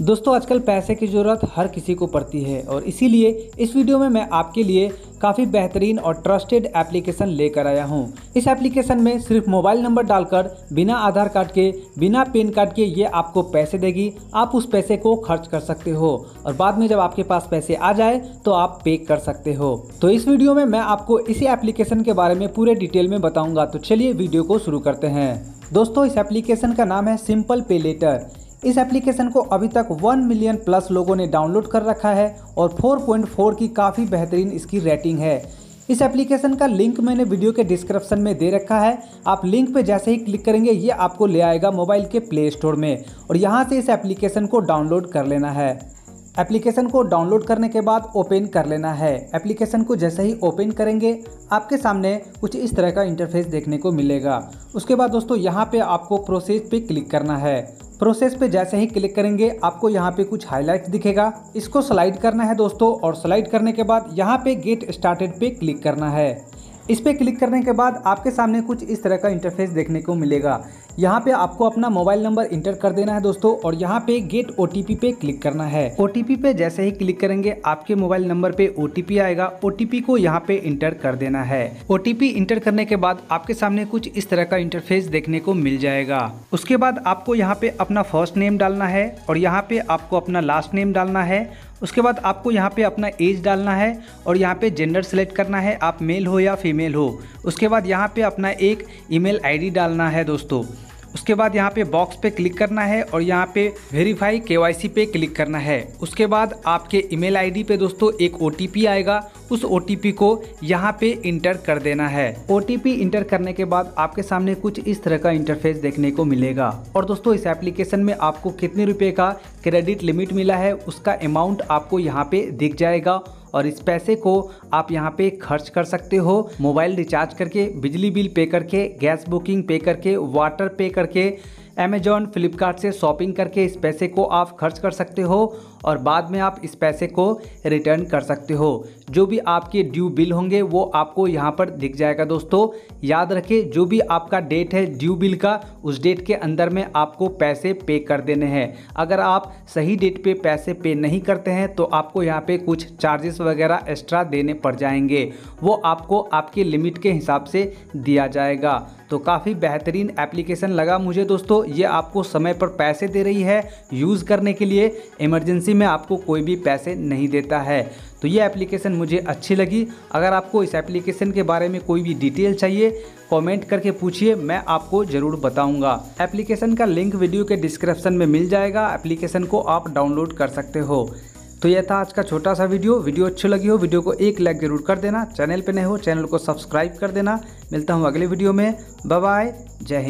दोस्तों आजकल पैसे की ज़रूरत हर किसी को पड़ती है और इसीलिए इस वीडियो में मैं आपके लिए काफ़ी बेहतरीन और ट्रस्टेड एप्लीकेशन लेकर आया हूं। इस एप्लीकेशन में सिर्फ मोबाइल नंबर डालकर बिना आधार कार्ड के बिना पेन कार्ड के ये आपको पैसे देगी आप उस पैसे को खर्च कर सकते हो और बाद में जब आपके पास पैसे आ जाए तो आप पे कर सकते हो तो इस वीडियो में मैं आपको इसी एप्लीकेशन के बारे में पूरे डिटेल में बताऊँगा तो चलिए वीडियो को शुरू करते हैं दोस्तों इस एप्लीकेशन का नाम है सिंपल पे लेटर इस एप्लीकेशन को अभी तक 1 मिलियन प्लस लोगों ने डाउनलोड कर रखा है और 4.4 की काफ़ी बेहतरीन इसकी रेटिंग है इस एप्लीकेशन का लिंक मैंने वीडियो के डिस्क्रिप्शन में दे रखा है आप लिंक पे जैसे ही क्लिक करेंगे ये आपको ले आएगा मोबाइल के प्ले स्टोर में और यहाँ से इस एप्लीकेशन को डाउनलोड कर लेना है एप्लीकेशन को डाउनलोड करने के बाद ओपन कर लेना है एप्लीकेशन को जैसे ही ओपन करेंगे आपके सामने कुछ इस तरह का इंटरफेस देखने को मिलेगा उसके बाद दोस्तों यहाँ पे आपको प्रोसेस पे क्लिक करना है प्रोसेस पे जैसे ही क्लिक करेंगे आपको यहाँ पे कुछ हाईलाइट दिखेगा इसको स्लाइड करना है दोस्तों और स्लाइड करने के बाद यहाँ पे गेट स्टार्टेड पे क्लिक करना है इस पर क्लिक करने के बाद आपके सामने कुछ इस तरह का इंटरफेस देखने को मिलेगा यहाँ पे आपको अपना मोबाइल नंबर इंटर कर देना है दोस्तों और यहाँ पे गेट ओ पे क्लिक करना है ओ पे जैसे ही क्लिक करेंगे आपके मोबाइल नंबर पे ओ आएगा ओ को यहाँ पे इंटर कर देना है ओ इंटर करने के बाद आपके सामने कुछ इस तरह का इंटरफेस देखने को मिल जाएगा उसके बाद आपको यहाँ पे अपना फर्स्ट नेम डालना है और यहाँ पे आपको अपना लास्ट नेम डालना है उसके बाद आपको यहाँ पे अपना एज डालना है और यहाँ पे जेंडर सेलेक्ट करना है आप मेल हो या फीमेल हो उसके बाद यहाँ पे अपना एक ईमेल आईडी डालना है दोस्तों उसके बाद यहाँ पे बॉक्स पे क्लिक करना है और यहाँ पे वेरीफाई के पे क्लिक करना है उसके बाद आपके ईमेल आईडी पे दोस्तों एक ओ आएगा उस ओ को यहाँ पे इंटर कर देना है ओटीपी इंटर करने के बाद आपके सामने कुछ इस तरह का इंटरफेस देखने को मिलेगा और दोस्तों इस एप्लीकेशन में आपको कितने रुपए का क्रेडिट लिमिट मिला है उसका अमाउंट आपको यहाँ पे दिख जाएगा और इस पैसे को आप यहाँ पे खर्च कर सकते हो मोबाइल रिचार्ज करके बिजली बिल पे करके गैस बुकिंग पे करके वाटर पे करके अमेजॉन फ्लिपकार्ट से शॉपिंग करके इस पैसे को आप खर्च कर सकते हो और बाद में आप इस पैसे को रिटर्न कर सकते हो जो भी आपके ड्यू बिल होंगे वो आपको यहाँ पर दिख जाएगा दोस्तों याद रखें जो भी आपका डेट है ड्यू बिल का उस डेट के अंदर में आपको पैसे पे कर देने हैं अगर आप सही डेट पे पैसे पे नहीं करते हैं तो आपको यहाँ पे कुछ चार्जेस वगैरह एक्स्ट्रा देने पड़ जाएंगे वो आपको आपके लिमिट के हिसाब से दिया जाएगा तो काफ़ी बेहतरीन एप्लीकेशन लगा मुझे दोस्तों ये आपको समय पर पैसे दे रही है यूज़ करने के लिए इमरजेंसी में आपको कोई भी पैसे नहीं देता है तो ये एप्लीकेशन मुझे अच्छी लगी अगर आपको इस एप्लीकेशन के बारे में कोई भी डिटेल चाहिए कमेंट करके पूछिए मैं आपको ज़रूर बताऊंगा एप्लीकेशन का लिंक वीडियो के डिस्क्रिप्शन में मिल जाएगा एप्लीकेशन को आप डाउनलोड कर सकते हो तो यह था आज का छोटा सा वीडियो वीडियो अच्छी लगी हो वीडियो को एक लाइक ज़रूर कर देना चैनल पर नहीं हो चैनल को सब्सक्राइब कर देना मिलता हूँ अगले वीडियो में बाय जय हिंद